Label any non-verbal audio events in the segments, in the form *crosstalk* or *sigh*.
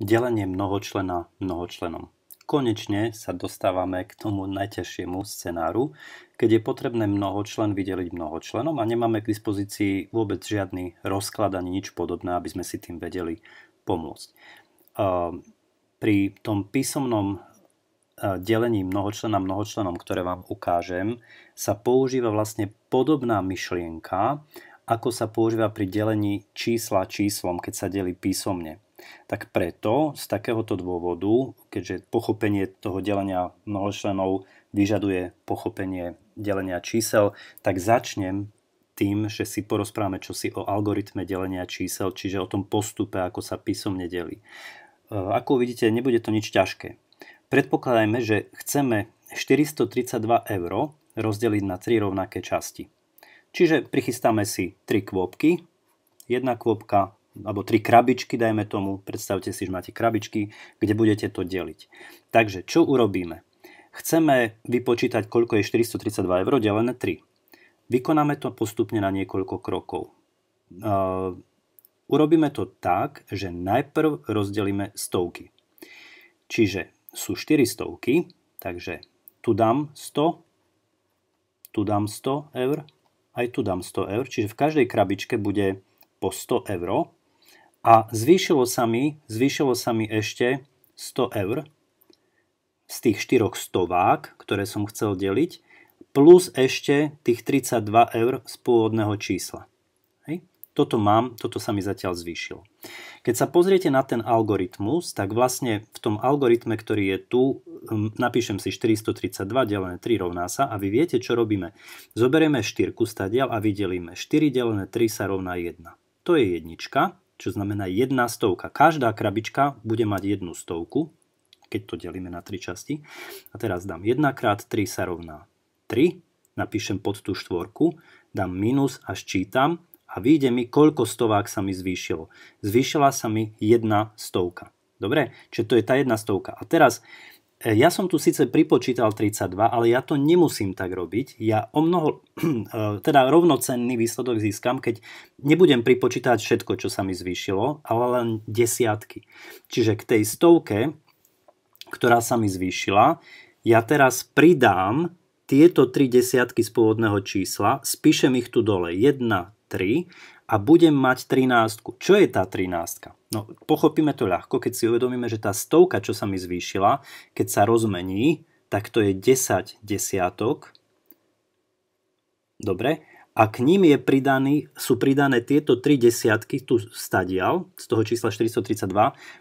Delenie mnohočlena mnohočlenom. Konečne sa dostávame k tomu najťažšiemu scenáru, keď je potrebné mnohočlen vydeliť mnohočlenom a nemáme k dispozícii vôbec žiadny rozklad ani nič podobné, aby sme si tým vedeli pomôcť. Ehm, pri tom písomnom e, delení mnohočlena mnohočlenom, ktoré vám ukážem, sa používa vlastne podobná myšlienka, ako sa používa pri delení čísla číslom, keď sa delí písomne tak preto z takéhoto dôvodu, keďže pochopenie toho delenia mnohočlenov vyžaduje pochopenie delenia čísel, tak začnem tým, že si porozprávame čosi o algoritme delenia čísel, čiže o tom postupe, ako sa písomne delí. E, ako vidíte, nebude to nič ťažké. Predpokladajme, že chceme 432 eur rozdeliť na tri rovnaké časti. Čiže prichystáme si tri kvôbky, jedna kvôbka, alebo tri krabičky, dajme tomu, predstavte si, že máte krabičky, kde budete to deliť. Takže čo urobíme? Chceme vypočítať, koľko je 432 eur delené 3. Vykonáme to postupne na niekoľko krokov. urobíme to tak, že najprv rozdelíme stovky. Čiže sú 4 stovky, takže tu dám 100, tu dám 100 eur, aj tu dám 100 eur, čiže v každej krabičke bude po 100 eur a zvýšilo sa mi, zvýšilo sa mi ešte 100 eur z tých 4 stovák, ktoré som chcel deliť, plus ešte tých 32 eur z pôvodného čísla. Hej. Toto mám, toto sa mi zatiaľ zvýšilo. Keď sa pozriete na ten algoritmus, tak vlastne v tom algoritme, ktorý je tu, napíšem si 432 delené 3 rovná sa a vy viete, čo robíme. Zoberieme 4 stadial a vydelíme 4 delené 3 sa rovná 1. To je jednička čo znamená jedna stovka. Každá krabička bude mať jednu stovku, keď to delíme na tri časti. A teraz dám 1 krát 3 sa rovná 3, napíšem pod tú štvorku, dám minus a ščítam a vyjde mi, koľko stovák sa mi zvýšilo. Zvýšila sa mi jedna stovka. Dobre? Čiže to je tá jedna stovka. A teraz ja som tu síce pripočítal 32, ale ja to nemusím tak robiť. Ja o mnoho, *clears throat* eh, teda rovnocenný výsledok získam, keď nebudem pripočítať všetko, čo sa mi zvýšilo, ale len desiatky. Čiže k tej stovke, ktorá sa mi zvýšila, ja teraz pridám tieto tri desiatky z pôvodného čísla, spíšem ich tu dole 1, 3 a budem mať 13. Čo je tá 13? No, pochopíme to ľahko, keď si uvedomíme, že tá stovka, čo sa mi zvýšila, keď sa rozmení, tak to je 10 desiatok. Dobre. A k ním je pridaný, sú pridané tieto 3 desiatky, tu stadial, z toho čísla 432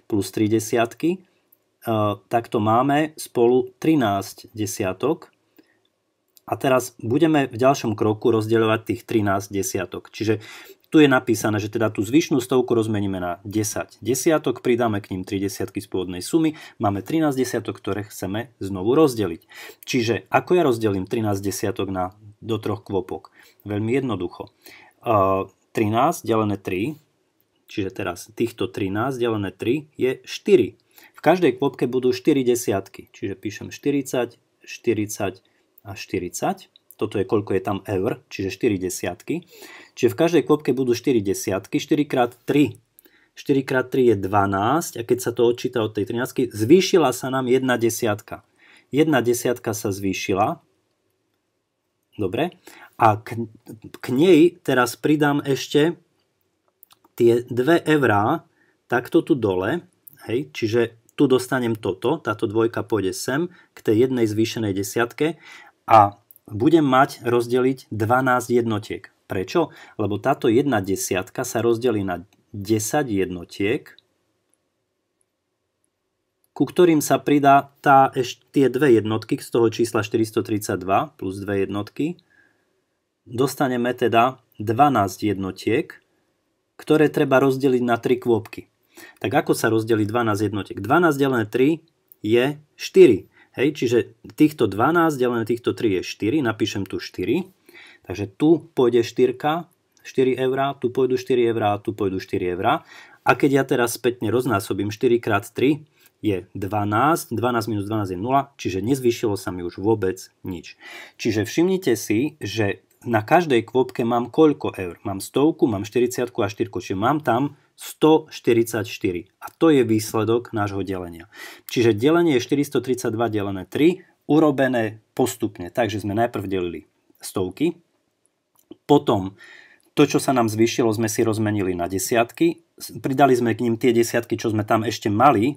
plus 3 desiatky, e, tak to máme spolu 13 desiatok. A teraz budeme v ďalšom kroku rozdeľovať tých 13 desiatok. Čiže tu je napísané, že teda tú zvyšnú stovku rozmeníme na 10 desiatok, pridáme k ním 3 desiatky z pôvodnej sumy, máme 13 desiatok, ktoré chceme znovu rozdeliť. Čiže ako ja rozdelím 13 desiatok na, do troch kvopok? Veľmi jednoducho. Uh, 13 delené 3, čiže teraz týchto 13 delené 3 je 4. V každej kvopke budú 4 desiatky, čiže píšem 40, 40 a 40 toto je koľko je tam eur, čiže 4 desiatky. Čiže v každej kvopke budú 4 desiatky, 4 x 3 4 x 3 je 12 a keď sa to odčíta od tej 13, zvýšila sa nám 1 desiatka. 1 desiatka sa zvýšila. Dobre. A k, k nej teraz pridám ešte tie 2 eurá takto tu dole. Hej, čiže tu dostanem toto, táto dvojka pôjde sem k tej jednej zvýšenej desiatke a budem mať rozdeliť 12 jednotiek. Prečo? Lebo táto jedna desiatka sa rozdelí na 10 jednotiek, ku ktorým sa pridá tá, tie dve jednotky z toho čísla 432 plus dve jednotky. Dostaneme teda 12 jednotiek, ktoré treba rozdeliť na 3 kvôbky. Tak ako sa rozdeli 12 jednotiek? 12 delené 3 je 4. Hej, čiže týchto 12 delené týchto 3 je 4, napíšem tu 4. Takže tu pôjde 4, 4 eurá, tu pôjdu 4 eurá, tu pôjdu 4 eurá. A keď ja teraz spätne roznásobím 4 x 3 je 12, 12 minus 12 je 0, čiže nezvyšilo sa mi už vôbec nič. Čiže všimnite si, že na každej kvopke mám koľko eur? Mám stovku, mám 40 a 4, čiže mám tam 144. A to je výsledok nášho delenia. Čiže delenie je 432 delené 3, urobené postupne. Takže sme najprv delili stovky, potom to, čo sa nám zvýšilo, sme si rozmenili na desiatky, pridali sme k ním tie desiatky, čo sme tam ešte mali,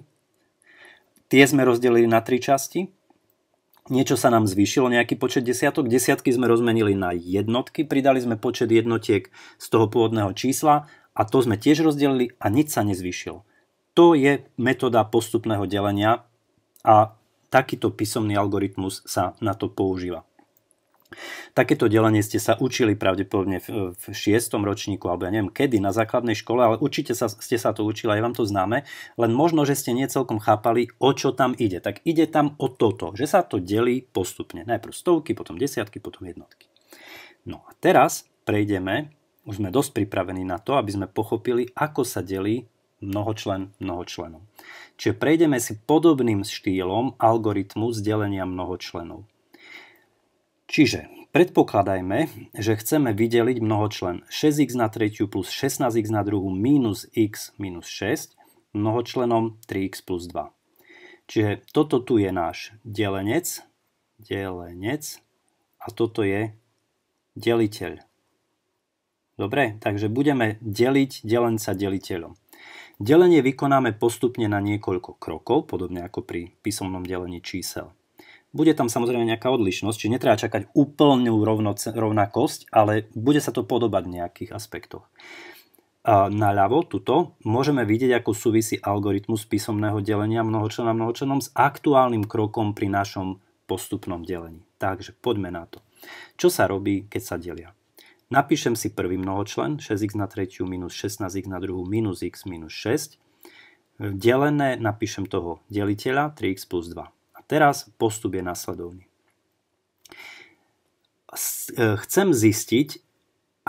tie sme rozdelili na tri časti, niečo sa nám zvýšilo, nejaký počet desiatok, desiatky sme rozmenili na jednotky, pridali sme počet jednotiek z toho pôvodného čísla a to sme tiež rozdelili a nič sa nezvyšil. To je metóda postupného delenia a takýto písomný algoritmus sa na to používa. Takéto delenie ste sa učili pravdepodobne v, šiestom ročníku, alebo ja neviem kedy, na základnej škole, ale určite sa, ste sa to učili, aj vám to známe, len možno, že ste nie celkom chápali, o čo tam ide. Tak ide tam o toto, že sa to delí postupne. Najprv stovky, potom desiatky, potom jednotky. No a teraz prejdeme už sme dosť pripravení na to, aby sme pochopili, ako sa delí mnohočlen mnohočlenom. Čiže prejdeme si podobným štýlom algoritmu delenia mnohočlenov. Čiže predpokladajme, že chceme vydeliť mnohočlen 6x na 3 plus 16x na 2 minus x minus 6 mnohočlenom 3x plus 2. Čiže toto tu je náš delenec, delenec a toto je deliteľ. Dobre, takže budeme deliť delenca deliteľom. Delenie vykonáme postupne na niekoľko krokov, podobne ako pri písomnom delení čísel. Bude tam samozrejme nejaká odlišnosť, čiže netreba čakať úplnú rovnakosť, ale bude sa to podobať v nejakých aspektoch. A naľavo, tuto, môžeme vidieť, ako súvisí algoritmus písomného delenia mnohočlena mnohočlenom s aktuálnym krokom pri našom postupnom delení. Takže poďme na to. Čo sa robí, keď sa delia? Napíšem si prvý mnohočlen, 6x na tretiu minus 16x na druhú minus x minus 6. Delené napíšem toho deliteľa 3x plus 2. A teraz postup je nasledovný. E, chcem zistiť,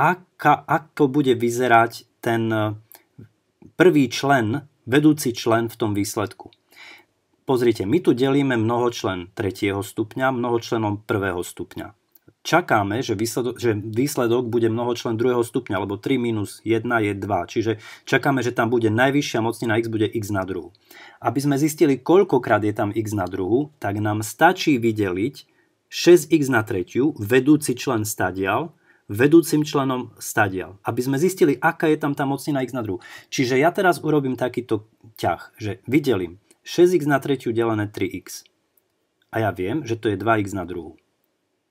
aká, ako bude vyzerať ten e, prvý člen, vedúci člen v tom výsledku. Pozrite, my tu delíme mnohočlen tretieho stupňa mnohočlenom prvého stupňa čakáme, že výsledok, že výsledok bude mnohočlen druhého stupňa, lebo 3 minus 1 je 2. Čiže čakáme, že tam bude najvyššia mocnina x bude x na druhu. Aby sme zistili, koľkokrát je tam x na druhu, tak nám stačí vydeliť 6x na tretiu, vedúci člen stadial, vedúcim členom stadial. Aby sme zistili, aká je tam tá mocnina x na druhu. Čiže ja teraz urobím takýto ťah, že vydelím 6x na tretiu delené 3x. A ja viem, že to je 2x na druhu.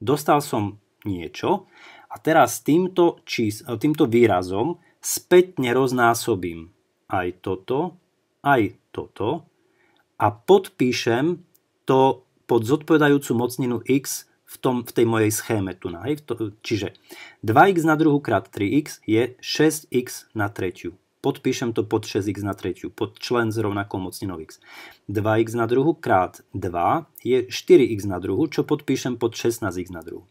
Dostal som niečo a teraz týmto, čís, týmto výrazom spätne roznásobím aj toto, aj toto a podpíšem to pod zodpovedajúcu mocninu x v, tom, v tej mojej schéme tu. Hej? Čiže 2x na druhú krát 3x je 6x na tretiu podpíšem to pod 6x na tretiu, pod člen s rovnakou mocninou x. 2x na druhu krát 2 je 4x na druhu, čo podpíšem pod 16x na druhu.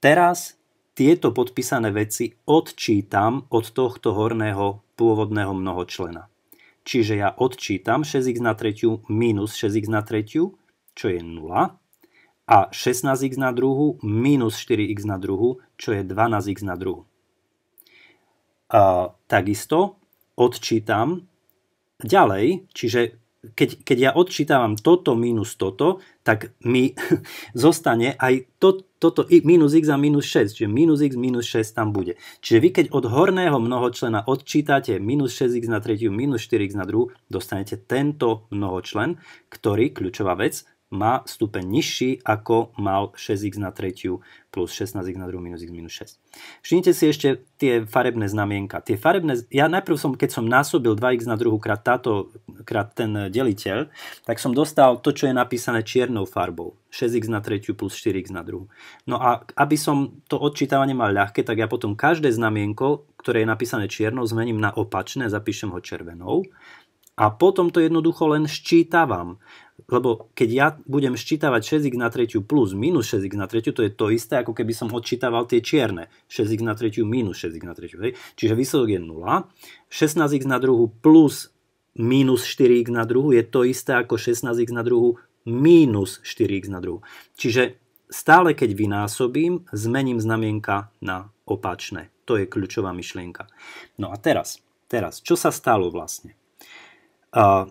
Teraz tieto podpísané veci odčítam od tohto horného pôvodného mnohočlena. Čiže ja odčítam 6x na tretiu minus 6x na tretiu, čo je 0, a 16x na druhu minus 4x na druhu, čo je 12x na druhu. A takisto odčítam ďalej, čiže keď, keď ja odčítavam toto minus toto, tak mi *laughs* zostane aj to, toto minus x a minus 6, čiže minus x minus 6 tam bude. Čiže vy keď od horného mnohočlena odčítate minus 6x na tretiu, minus 4x na druhú, dostanete tento mnohočlen, ktorý, kľúčová vec, má stupeň nižší, ako mal 6x na tretiu plus 16x na druhú minus x minus 6. Všimnite si ešte tie farebné znamienka. Tie farebné, ja najprv som, keď som násobil 2x na druhú krát táto, krát ten deliteľ, tak som dostal to, čo je napísané čiernou farbou. 6x na tretiu plus 4x na druhú. No a aby som to odčítavanie mal ľahké, tak ja potom každé znamienko, ktoré je napísané čiernou, zmením na opačné, zapíšem ho červenou a potom to jednoducho len ščítavam lebo keď ja budem ščítavať 6x na tretiu plus minus 6x na tretiu, to je to isté, ako keby som odčítaval tie čierne. 6x na tretiu minus 6x na tretiu. Hej? Čiže výsledok je 0. 16x na druhu plus minus 4x na druhu je to isté ako 16x na druhu minus 4x na druhu. Čiže stále keď vynásobím, zmením znamienka na opačné. To je kľúčová myšlienka. No a teraz, teraz čo sa stalo vlastne? Uh,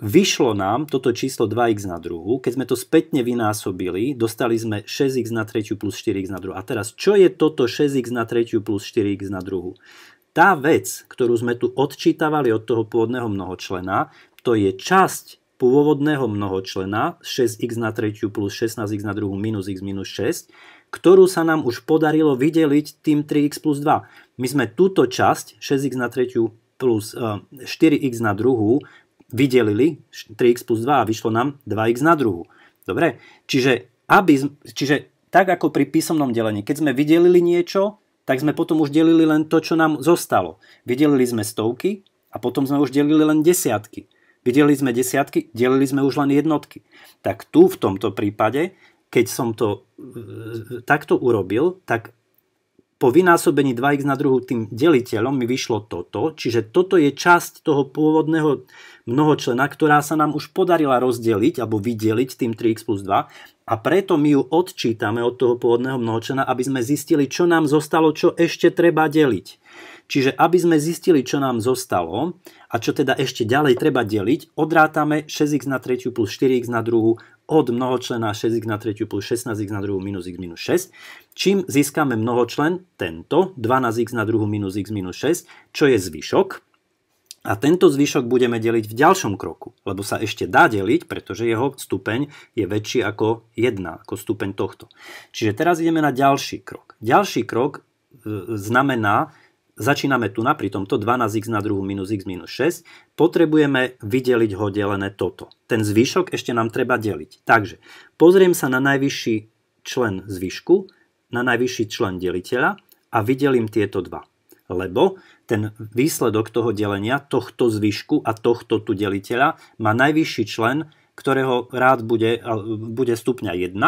vyšlo nám toto číslo 2x na druhu, keď sme to spätne vynásobili, dostali sme 6x na tretiu plus 4x na druhu. A teraz, čo je toto 6x na tretiu plus 4x na druhu? Tá vec, ktorú sme tu odčítavali od toho pôvodného mnohočlena, to je časť pôvodného mnohočlena 6x na tretiu plus 16x na druhu minus x minus 6, ktorú sa nám už podarilo vydeliť tým 3x plus 2. My sme túto časť 6x na tretiu plus 4x eh, na druhú vydelili 3x plus 2 a vyšlo nám 2x na druhú. Dobre? Čiže, aby, čiže tak ako pri písomnom delení, keď sme vydelili niečo, tak sme potom už delili len to, čo nám zostalo. Vydelili sme stovky a potom sme už delili len desiatky. Vydelili sme desiatky, delili sme už len jednotky. Tak tu v tomto prípade, keď som to e, e, e, takto urobil, tak po vynásobení 2x na druhú tým deliteľom mi vyšlo toto, čiže toto je časť toho pôvodného mnohočlena, ktorá sa nám už podarila rozdeliť alebo vydeliť tým 3x plus 2 a preto my ju odčítame od toho pôvodného mnohočlena, aby sme zistili, čo nám zostalo, čo ešte treba deliť. Čiže aby sme zistili, čo nám zostalo a čo teda ešte ďalej treba deliť, odrátame 6x na 3 plus 4x na druhu od mnohočlena 6x na 3 plus 16x na 2 minus x minus 6, čím získame mnohočlen tento 12x na 2 minus x minus 6, čo je zvyšok. A tento zvyšok budeme deliť v ďalšom kroku, lebo sa ešte dá deliť, pretože jeho stupeň je väčší ako 1, ako stupeň tohto. Čiže teraz ideme na ďalší krok. Ďalší krok e, e, znamená, začíname tu na pri tomto 12x na druhú minus x minus 6, potrebujeme vydeliť ho delené toto. Ten zvyšok ešte nám treba deliť. Takže pozriem sa na najvyšší člen zvyšku, na najvyšší člen deliteľa a vydelím tieto dva. Lebo ten výsledok toho delenia, tohto zvyšku a tohto tu deliteľa má najvyšší člen, ktorého rád bude, bude stupňa 1,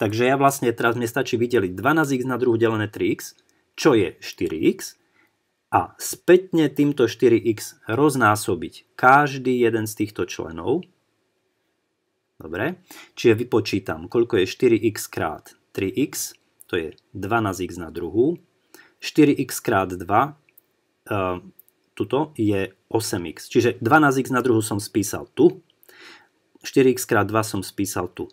takže ja vlastne teraz mne stačí vydeliť 12x na druhu delené 3x, čo je 4x, a spätne týmto 4x roznásobiť každý jeden z týchto členov. Dobre, čiže vypočítam, koľko je 4x krát 3x, to je 12x na druhú. 4x krát 2, e, tuto je 8x. Čiže 12x na druhú som spísal tu, 4x krát 2 som spísal tu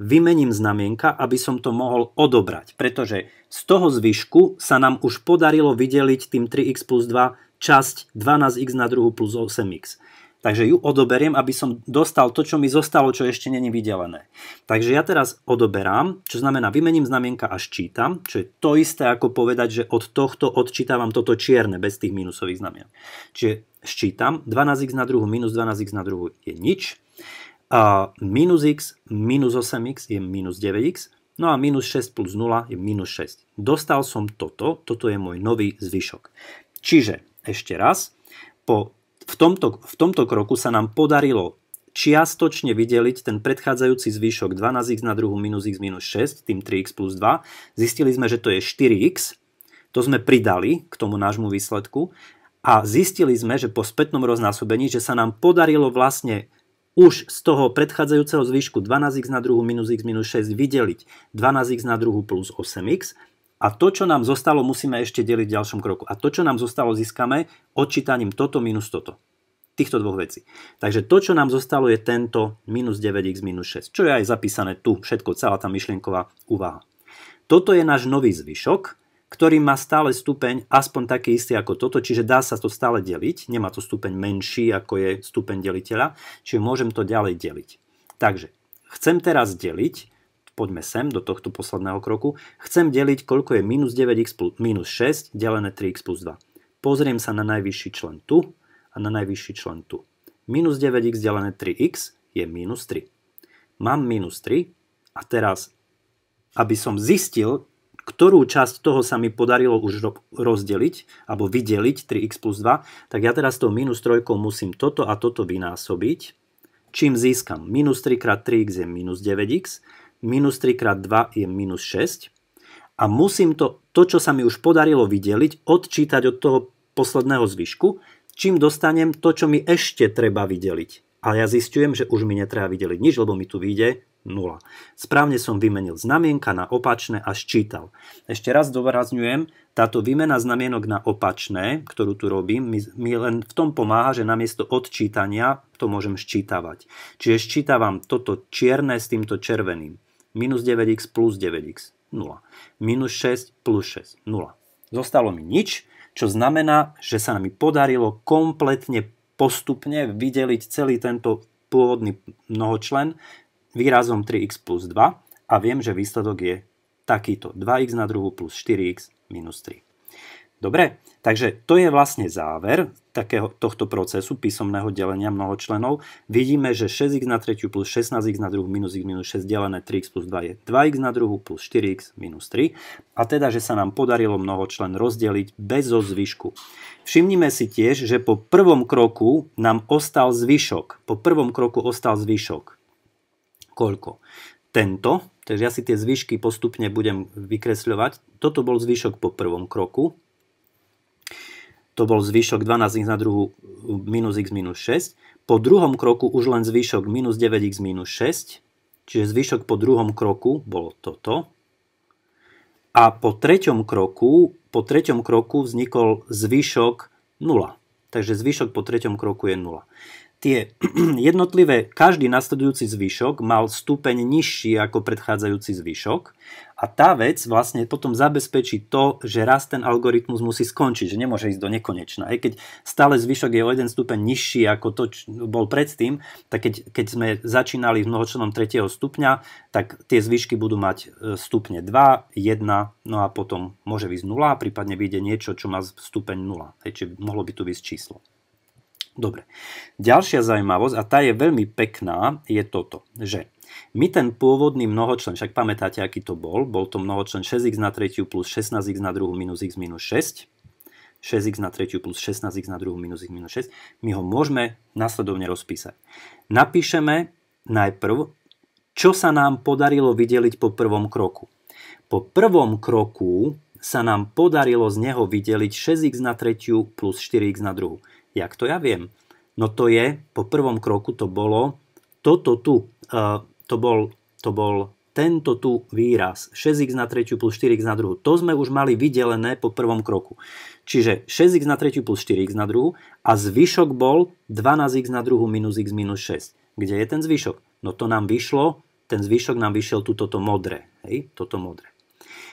vymením znamienka, aby som to mohol odobrať, pretože z toho zvyšku sa nám už podarilo vydeliť tým 3x plus 2 časť 12x na druhu plus 8x. Takže ju odoberiem, aby som dostal to, čo mi zostalo, čo ešte není vydelené. Takže ja teraz odoberám, čo znamená vymením znamienka a ščítam, čo je to isté ako povedať, že od tohto odčítavam toto čierne bez tých minusových znamien. Čiže ščítam 12x na druhu minus 12x na druhu je nič. A minus x minus 8x je minus 9x, no a minus 6 plus 0 je minus 6. Dostal som toto, toto je môj nový zvyšok. Čiže ešte raz, po, v, tomto, v tomto kroku sa nám podarilo čiastočne vydeliť ten predchádzajúci zvyšok 12x na druhu minus x minus 6, tým 3x plus 2. Zistili sme, že to je 4x, to sme pridali k tomu nášmu výsledku a zistili sme, že po spätnom roznásobení, že sa nám podarilo vlastne už z toho predchádzajúceho zvyšku 12x na druhú minus x minus 6 vydeliť 12x na druhú plus 8x a to, čo nám zostalo, musíme ešte deliť v ďalšom kroku. A to, čo nám zostalo, získame odčítaním toto minus toto. Týchto dvoch vecí. Takže to, čo nám zostalo, je tento minus 9x minus 6, čo je aj zapísané tu, všetko, celá tá myšlienková úvaha. Toto je náš nový zvyšok, ktorý má stále stupeň aspoň taký istý ako toto, čiže dá sa to stále deliť, nemá to stupeň menší ako je stupeň deliteľa, čiže môžem to ďalej deliť. Takže chcem teraz deliť, poďme sem do tohto posledného kroku, chcem deliť koľko je minus 9x plus minus 6 delené 3x plus 2. Pozriem sa na najvyšší člen tu a na najvyšší člen tu. Minus 9x delené 3x je minus 3. Mám minus 3 a teraz, aby som zistil, ktorú časť toho sa mi podarilo už rozdeliť alebo vydeliť 3x plus 2, tak ja teraz tou minus 3 musím toto a toto vynásobiť, čím získam minus 3 krát 3x je minus 9x, minus 3 krát 2 je minus 6 a musím to, to, čo sa mi už podarilo vydeliť, odčítať od toho posledného zvyšku, čím dostanem to, čo mi ešte treba vydeliť. A ja zistujem, že už mi netreba vydeliť nič, lebo mi tu vyjde 0. Správne som vymenil znamienka na opačné a ščítal. Ešte raz dôrazňujem, táto výmena znamienok na opačné, ktorú tu robím, mi, mi len v tom pomáha, že namiesto odčítania to môžem ščítavať. Čiže ščítavam toto čierne s týmto červeným. Minus 9x plus 9x. 0. Minus 6 plus 6. 0. Zostalo mi nič, čo znamená, že sa mi podarilo kompletne postupne vydeliť celý tento pôvodný mnohočlen výrazom 3x plus 2 a viem, že výsledok je takýto 2x na druhú plus 4x minus 3. Dobre, takže to je vlastne záver takého, tohto procesu písomného delenia mnohočlenov. Vidíme, že 6x na tretiu plus 16x na druhú minus x minus 6 delené 3x plus 2 je 2x na druhú plus 4x minus 3. A teda, že sa nám podarilo mnohočlen rozdeliť bez zo zvyšku. Všimnime si tiež, že po prvom kroku nám ostal zvyšok. Po prvom kroku ostal zvyšok koľko. Tento, takže ja si tie zvyšky postupne budem vykresľovať. Toto bol zvyšok po prvom kroku. To bol zvyšok 12x na druhú minus x minus 6. Po druhom kroku už len zvyšok minus 9x minus 6. Čiže zvyšok po druhom kroku bolo toto. A po treťom kroku, po treťom kroku vznikol zvyšok 0. Takže zvyšok po treťom kroku je 0 tie *clears throat* jednotlivé, každý nasledujúci zvyšok mal stupeň nižší ako predchádzajúci zvyšok a tá vec vlastne potom zabezpečí to, že raz ten algoritmus musí skončiť, že nemôže ísť do nekonečna. Aj keď stále zvyšok je o jeden stupeň nižší ako to, čo bol predtým, tak keď, keď sme začínali v mnohočlenom tretieho stupňa, tak tie zvyšky budú mať e, stupne 2, 1, no a potom môže výsť 0, prípadne vyjde niečo, čo má stupeň 0. čiže mohlo by tu výsť číslo. Dobre. Ďalšia zaujímavosť, a tá je veľmi pekná, je toto, že my ten pôvodný mnohočlen, však pamätáte, aký to bol, bol to mnohočlen 6x na 3 plus 16x na 2 minus x minus 6, 6x na 3 plus 16x na 2 minus x minus 6, my ho môžeme následovne rozpísať. Napíšeme najprv, čo sa nám podarilo vydeliť po prvom kroku. Po prvom kroku sa nám podarilo z neho vydeliť 6x na 3 plus 4x na 2. Jak to ja viem? No to je, po prvom kroku to bolo toto tu. E, to, bol, to bol tento tu výraz 6x na 3 plus 4x na 2. To sme už mali vydelené po prvom kroku. Čiže 6x na 3 plus 4x na 2 a zvyšok bol 12x na 2 minus x minus 6. Kde je ten zvyšok? No to nám vyšlo, ten zvyšok nám vyšiel tu toto modré. Hej, toto modré.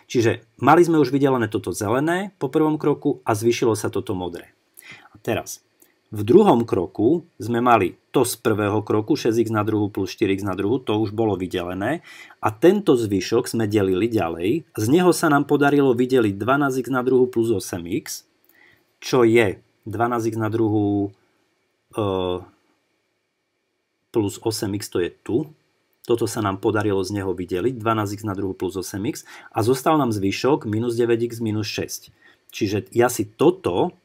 Čiže mali sme už vydelené toto zelené po prvom kroku a zvyšilo sa toto modré. A teraz v druhom kroku sme mali to z prvého kroku, 6x na druhú plus 4x na druhú, to už bolo vydelené. A tento zvyšok sme delili ďalej. Z neho sa nám podarilo vydeliť 12x na druhú plus 8x, čo je 12x na druhú e, plus 8x, to je tu. Toto sa nám podarilo z neho vydeliť, 12x na druhú plus 8x. A zostal nám zvyšok minus 9x minus 6. Čiže ja si toto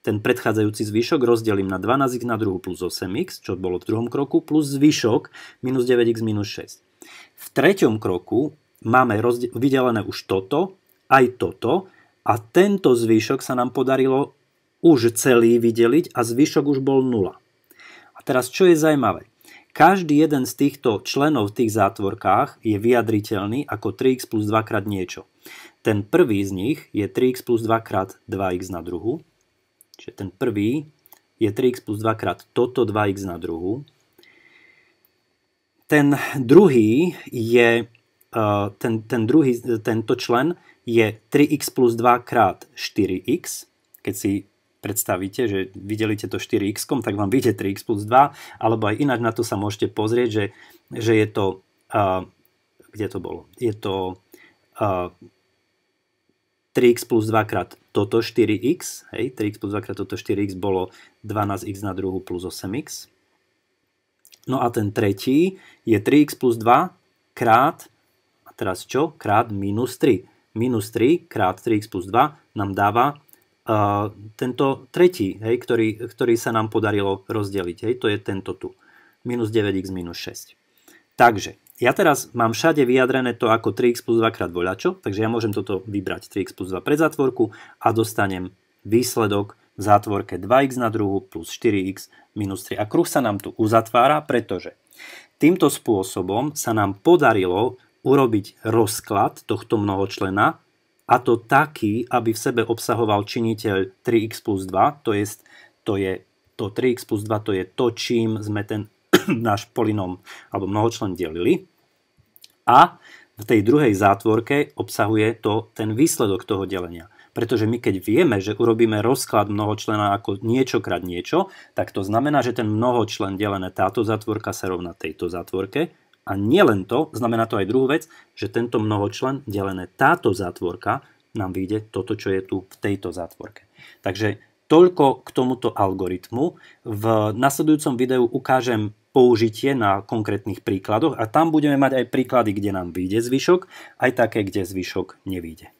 ten predchádzajúci zvyšok rozdelím na 12x na druhú plus 8x, čo bolo v druhom kroku, plus zvyšok minus 9x minus 6. V treťom kroku máme vydelené už toto, aj toto a tento zvyšok sa nám podarilo už celý vydeliť a zvyšok už bol 0. A teraz čo je zajímavé? Každý jeden z týchto členov v tých zátvorkách je vyjadriteľný ako 3x plus 2 krát niečo. Ten prvý z nich je 3x plus 2 krát 2x na druhú, Čiže ten prvý je 3x plus 2 krát toto 2x na druhú. Ten druhý je, e, ten, ten druhý, tento člen je 3x plus 2 krát 4x. Keď si predstavíte, že videlíte to 4x, tak vám vyjde 3x plus 2, alebo aj ináč na to sa môžete pozrieť, že, že je to, uh, kde to bolo? Je to uh, 3x plus 2 krát toto 4x, hej, 3x plus 2 krát toto 4x bolo 12x na druhú plus 8x. No a ten tretí je 3x plus 2 krát, a teraz čo? Krát minus 3. Minus 3 krát 3x plus 2 nám dáva uh, tento tretí, hej, ktorý, ktorý sa nám podarilo rozdeliť. Hej, to je tento tu. Minus 9x minus 6. Takže ja teraz mám všade vyjadrené to ako 3x plus 2 krát voľačo, takže ja môžem toto vybrať 3x plus 2 pred zátvorku a dostanem výsledok v zátvorke 2x na druhu plus 4x minus 3. A kruh sa nám tu uzatvára, pretože týmto spôsobom sa nám podarilo urobiť rozklad tohto mnohočlena a to taký, aby v sebe obsahoval činiteľ 3x plus 2, to je to, je, to 3x plus 2 to je to, čím sme ten *clears throat* náš polinom alebo mnohočlen delili a v tej druhej zátvorke obsahuje to ten výsledok toho delenia. Pretože my keď vieme, že urobíme rozklad mnohočlena ako niečo krát niečo, tak to znamená, že ten mnohočlen delené táto zátvorka sa rovná tejto zátvorke a nielen to, znamená to aj druhú vec, že tento mnohočlen delené táto zátvorka nám vyjde toto, čo je tu v tejto zátvorke. Takže toľko k tomuto algoritmu. V nasledujúcom videu ukážem použitie na konkrétnych príkladoch a tam budeme mať aj príklady, kde nám vyjde zvyšok, aj také, kde zvyšok nevyjde.